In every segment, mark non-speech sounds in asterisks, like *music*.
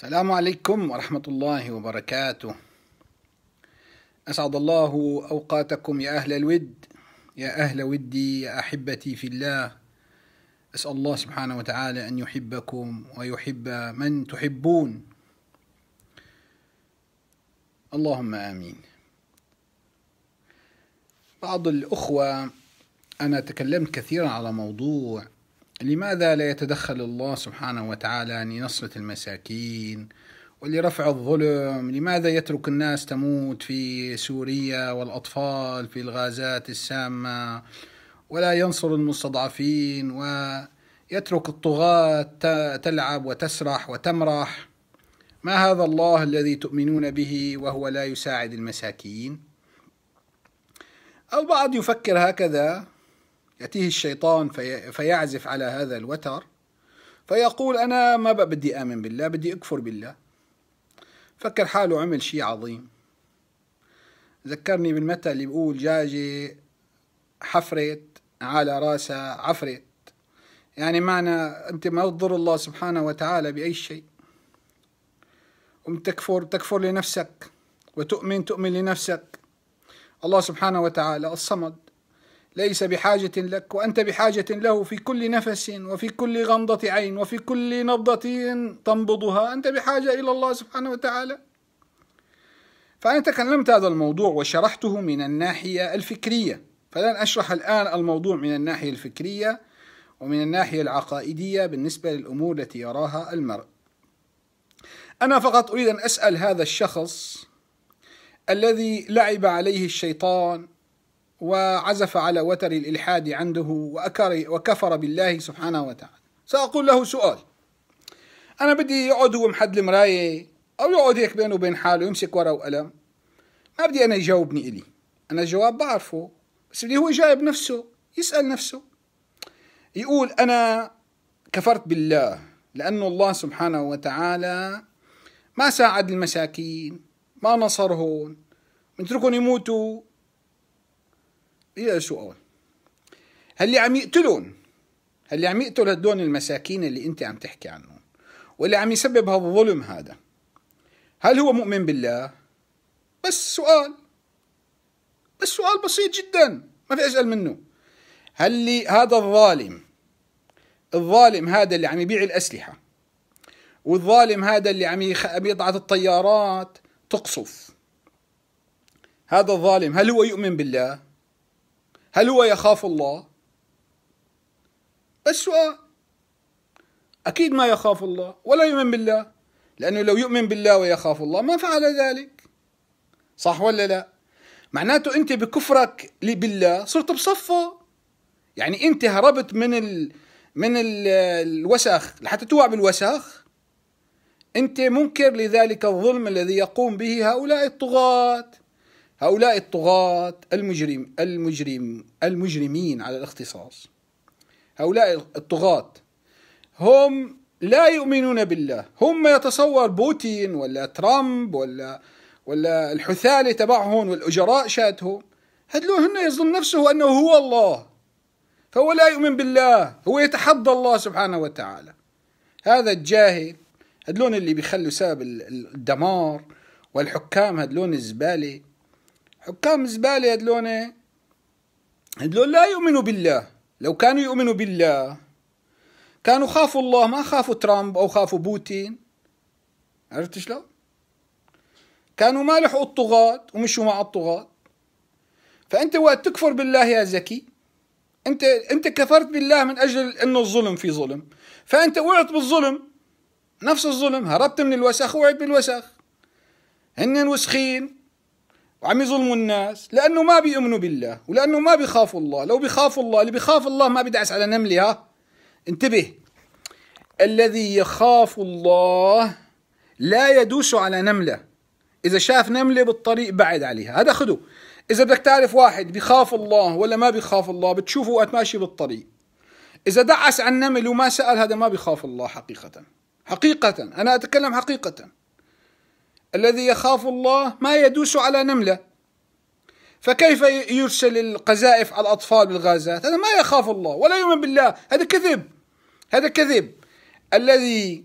السلام عليكم ورحمة الله وبركاته أسعد الله أوقاتكم يا أهل الود يا أهل ودي يا أحبتي في الله أسأل الله سبحانه وتعالى أن يحبكم ويحب من تحبون اللهم آمين بعض الأخوة أنا تكلمت كثيرا على موضوع لماذا لا يتدخل الله سبحانه وتعالى لنصرة المساكين ولرفع الظلم لماذا يترك الناس تموت في سوريا والأطفال في الغازات السامة ولا ينصر المستضعفين ويترك الطغاة تلعب وتسرح وتمرح ما هذا الله الذي تؤمنون به وهو لا يساعد المساكين البعض يفكر هكذا يأتيه الشيطان في فيعزف على هذا الوتر فيقول أنا ما بقى بدي آمن بالله بدي أكفر بالله فكر حاله عمل شيء عظيم ذكرني بالمثل اللي بيقول جاجة حفرت على راسها عفرت يعني معنى أنت ما تضر الله سبحانه وتعالى بأي شيء وتكفر تكفر لنفسك وتؤمن تؤمن لنفسك الله سبحانه وتعالى الصمد ليس بحاجة لك وأنت بحاجة له في كل نفس وفي كل غمضة عين وفي كل نبضة تنبضها أنت بحاجة إلى الله سبحانه وتعالى فأنا تكلمت هذا الموضوع وشرحته من الناحية الفكرية فلن أشرح الآن الموضوع من الناحية الفكرية ومن الناحية العقائدية بالنسبة للأمور التي يراها المرء أنا فقط أريد أن أسأل هذا الشخص الذي لعب عليه الشيطان وعزف على وتر الإلحاد عنده وأكر وكفر بالله سبحانه وتعالى سأقول له سؤال أنا بدي يقعد هو محد المراية أو يقعد هيك بينه وبين حاله يمسك ورقة وقلم ما بدي أنا يجاوبني إلي أنا الجواب بعرفه بس بدي هو جايب نفسه يسأل نفسه يقول أنا كفرت بالله لأنه الله سبحانه وتعالى ما ساعد المساكين ما نصرهم بنتركهم يموتوا يأسوا هاللي عم يقتلون هاللي عم يقتل هدول المساكين اللي انت عم تحكي عنهم واللي عم يسبب هالظلم هذا هل هو مؤمن بالله؟ بس سؤال بس سؤال بسيط جدا ما في أسأل منه هل لي هذا الظالم الظالم هذا اللي عم يبيع الأسلحة والظالم هذا اللي عم يضعت الطيارات تقصف هذا الظالم هل هو يؤمن بالله؟ هل هو يخاف الله؟ بس سؤال أكيد ما يخاف الله ولا يؤمن بالله لأنه لو يؤمن بالله ويخاف الله ما فعل ذلك صح ولا لا؟ معناته أنت بكفرك بالله صرت بصفه يعني أنت هربت من ال... من ال... الوسخ لحتى توقع بالوسخ أنت منكر لذلك الظلم الذي يقوم به هؤلاء الطغاة هؤلاء الطغاة المجرم المجرم المجرمين على الاختصاص هؤلاء الطغاة هم لا يؤمنون بالله هم يتصور بوتين ولا ترامب ولا ولا الحثالة تبعهم والأجراء شاتهم هدلو هن يظن نفسه أنه هو الله فهو لا يؤمن بالله هو يتحدى الله سبحانه وتعالى هذا الجاهل هدلون اللي بيخلوا سبب الدمار والحكام هدلون الزبالة حكام زبالة هدلونه هدلون لا يؤمنوا بالله لو كانوا يؤمنوا بالله كانوا خافوا الله ما خافوا ترامب أو خافوا بوتين عرفت شلون؟ كانوا مالحوا الطغاة ومشوا مع الطغاة فأنت وقت تكفر بالله يا زكي أنت أنت كفرت بالله من أجل أنه الظلم في ظلم فأنت وقعت بالظلم نفس الظلم هربت من الوسخ وقعت بالوسخ هن وسخين وعم يظلموا الناس لانه ما بيؤمنوا بالله ولانه ما بيخافوا الله لو بيخافوا الله اللي بيخاف الله ما بيدعس على نمله ها انتبه الذي يخاف الله لا يدوس على نمله اذا شاف نمله بالطريق بعد عليها هذا خده اذا بدك تعرف واحد بيخاف الله ولا ما بيخاف الله بتشوفه وقت ماشي بالطريق اذا دعس عن نمل وما سال هذا ما بيخاف الله حقيقه حقيقه انا اتكلم حقيقه الذي يخاف الله ما يدوس على نملة فكيف يرسل القذائف على الأطفال بالغازات هذا ما يخاف الله ولا يؤمن بالله هذا كذب هذا كذب الذي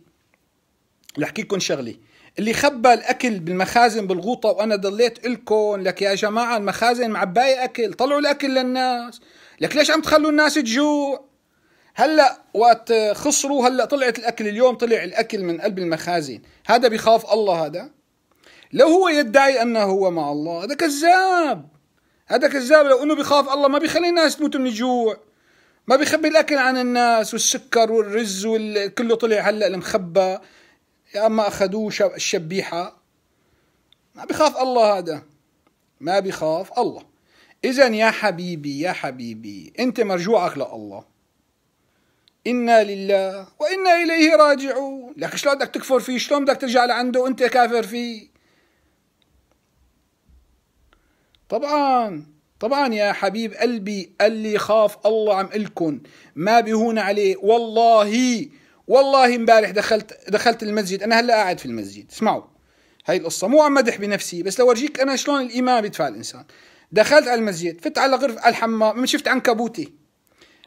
لحكيكم شغلي اللي خبى الاكل بالمخازن بالغوطه وانا ضليت الكم لك يا جماعه المخازن معبايه اكل طلعوا الاكل للناس لك ليش عم تخلوا الناس تجوع هلا وقت خسروا هلا طلعت الاكل اليوم طلع الاكل من قلب المخازن هذا بيخاف الله هذا لو هو يدعي أنه هو مع الله هذا كذاب هذا كذاب لو أنه بخاف الله ما بيخلي الناس تموت من الجوع ما بيخبي الأكل عن الناس والسكر والرز وكله طلع هلأ المخبى يا أما أخذوه الشبيحة ما بخاف الله هذا ما بخاف الله إذا يا حبيبي يا حبيبي أنت مرجوعك لله إنا لله وإنا إليه راجعون لك شلون بدك تكفر فيه شلون بدك ترجع لعنده وأنت كافر فيه طبعا طبعا يا حبيب قلبي اللي يخاف الله عم إلكن ما بيهون عليه والله والله امبارح دخلت دخلت المسجد انا هلا قاعد في المسجد اسمعوا هاي القصة مو عم مدح بنفسي بس لورجيك انا شلون الايمان بيدفع الانسان دخلت على المسجد فت على غرفة على الحمام شفت عنكبوتي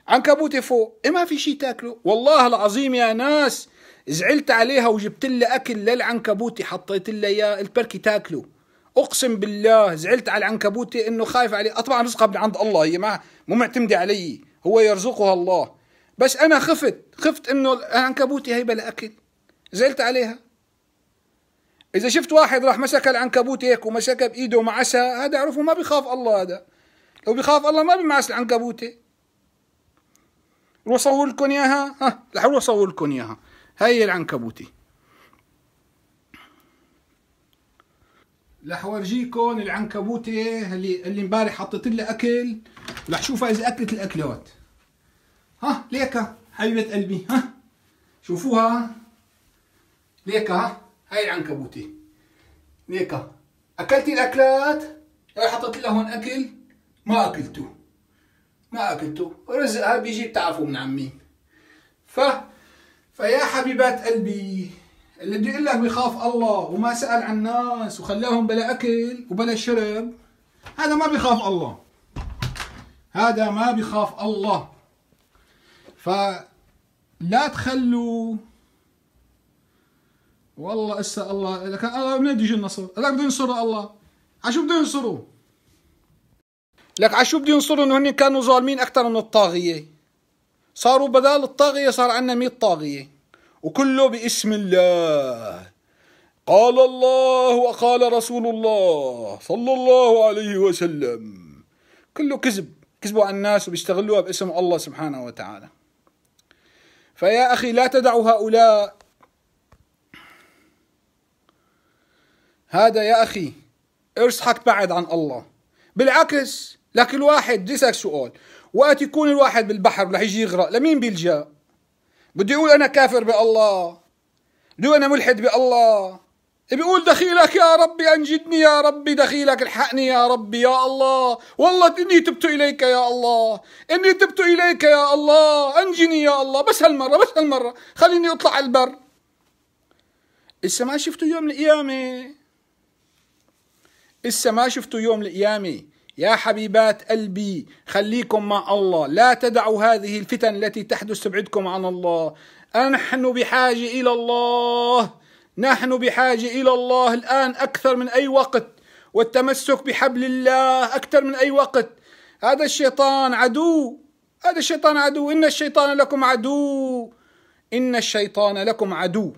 عنكبوتي فوق إيه ما في شيء تاكله والله العظيم يا ناس زعلت عليها وجبت لها اكل للعنكبوتي حطيت لها اياه البركي تاكله اقسم بالله زعلت على العنكبوتي انه خايف عليه طبعا رزقها من عند الله هي ما مو معتمده علي هو يرزقها الله بس انا خفت خفت انه العنكبوتي هي بلا اكل زعلت عليها اذا شفت واحد راح مسك العنكبوت هيك ومسكها بايده ومعسها هذا اعرفه ما بيخاف الله هذا لو بيخاف الله ما بيمعس العنكبوته روح صور لكم اياها ها رح اصور صور لكم اياها هي العنكبوتي رح ورجيكم العنكبوتة اللي اللي امبارح حطيت لها اكل رح شوفها اذا اكلت الاكلات ها ليكا حبيبة قلبي ها شوفوها ليكا ها هاي العنكبوتة ليكا اكلتي الاكلات انا حطيت لها هون اكل ما اكلته ما اكلته رزقها بيجي بتعرفوا من عمي ف فيا حبيبات قلبي اللي بدي اقول لك بخاف الله وما سأل عن الناس وخلاهم بلا أكل وبلا شرب هذا ما بخاف الله هذا ما بخاف الله فلا تخلوا والله اسا الله لك الله منين بده يجي النصر؟ لك بده ينصره الله عشو بده ينصره لك عشو بده ينصروا انه هن كانوا ظالمين اكثر من الطاغيه صاروا بدال الطاغيه صار عندنا 100 طاغيه وكله باسم الله قال الله وقال رسول الله صلى الله عليه وسلم كله كذب كذبوا على الناس وبيستغلوها باسم الله سبحانه وتعالى فيا أخي لا تدع هؤلاء هذا يا أخي ارسحك بعد عن الله بالعكس لكن الواحد بدي اسالك سؤال وقت يكون الواحد بالبحر رح يجي يغرق لمين بيلجأ بدي يقول أنا كافر بالله بده أنا ملحد بالله بيقول دخيلك يا ربي أنجدني يا ربي دخيلك الحقني يا ربي يا الله والله إني تبت إليك يا الله إني تبت إليك يا الله أنجني يا الله بس هالمرة بس هالمرة خليني أطلع على البر إسا ما شفته يوم القيامة إسا ما شفته يوم القيامة يا حبيبات قلبي خليكم مع الله لا تدعوا هذه الفتن التي تحدث تبعدكم عن الله نحن بحاجة إلى الله نحن بحاجة إلى الله الآن أكثر من أي وقت والتمسك بحبل الله أكثر من أي وقت هذا الشيطان عدو هذا الشيطان عدو إن الشيطان لكم عدو إن الشيطان لكم عدو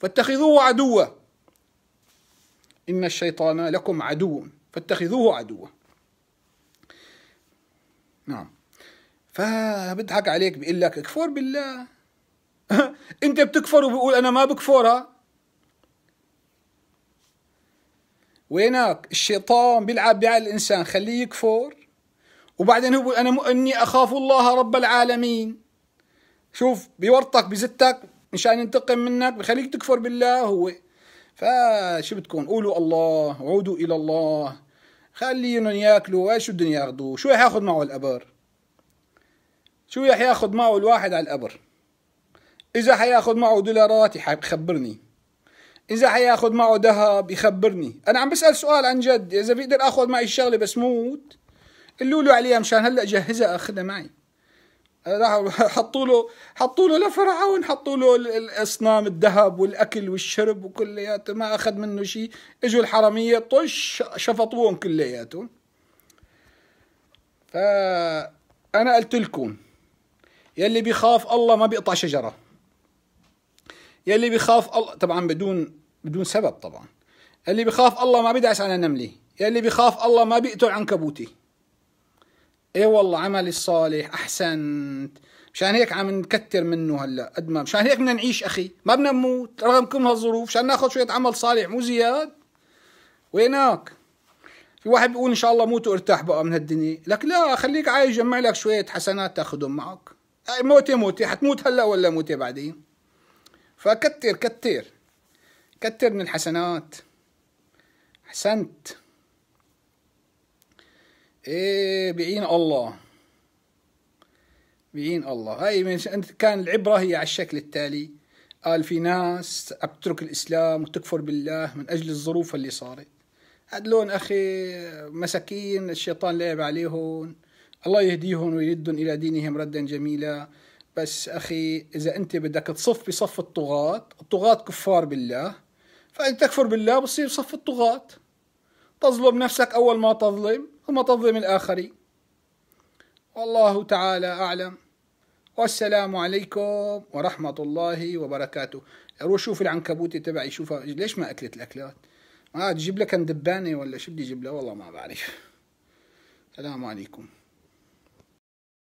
فاتخذوه عدوا إن الشيطان لكم عدو فاتخذوه عدوا نعم فبضحك عليك بيقول لك اكفر بالله *laughs* انت بتكفر وبقول انا ما بكفرها وينك الشيطان بيلعب بعقل الانسان خليه يكفر وبعدين هو انا اني اخاف الله رب العالمين شوف بيورطك بزتك مشان ينتقم منك بخليك تكفر بالله هو فشو بتكون قولوا الله عودوا الى الله خليهم ياكلوا ايش بدهم ياخذوا شو رح ياخذ معه الابر شو رح ياخذ معه الواحد على الابر اذا حياخذ معه دولارات يخبرني اذا حياخذ معه ذهب يخبرني انا عم بسال سؤال عن جد اذا بيقدر اخذ معي الشغله بس موت قولوا له عليها مشان هلا جهزها اخذها معي حطوا له حطوا له لفرعون حطوا له الاصنام الذهب والاكل والشرب وكلياته ما اخذ منه شيء اجوا الحراميه طش شفطوهم كلياتهم ف انا قلت لكم يلي بيخاف الله ما بيقطع شجره يلي بيخاف الله طبعا بدون بدون سبب طبعا اللي بيخاف الله ما بيدعس على نمله يلي بيخاف الله ما بيقتل عنكبوتي ايه والله عملي الصالح احسنت مشان هيك عم نكتر منه هلا قد ما مشان هيك بدنا نعيش اخي ما بدنا نموت رغم كل هالظروف مشان ناخذ شويه عمل صالح مو زياد وينك في واحد بيقول ان شاء الله موت وارتاح بقى من هالدنيا لك لا خليك عايش جمع لك شويه حسنات تاخذهم معك موتي موتي حتموت هلا ولا موتي بعدين فكتر كتر كتر من الحسنات احسنت إيه بعين الله بعين الله هاي من كان العبرة هي على الشكل التالي قال في ناس بتترك الإسلام وتكفر بالله من أجل الظروف اللي صارت لون أخي مساكين الشيطان لعب عليهم الله يهديهم ويردهم إلى دينهم ردا جميلا بس أخي إذا أنت بدك تصف بصف الطغاة الطغاة كفار بالله فأنت تكفر بالله بتصير صف الطغاة تظلم نفسك أول ما تظلم ثم تظلم الآخرين والله تعالى أعلم والسلام عليكم ورحمة الله وبركاته روح شوف العنكبوتة تبعي شوفها ليش ما أكلت الأكلات ما تجيب لك دبانة ولا شو بدي أجيب لها والله ما بعرف السلام عليكم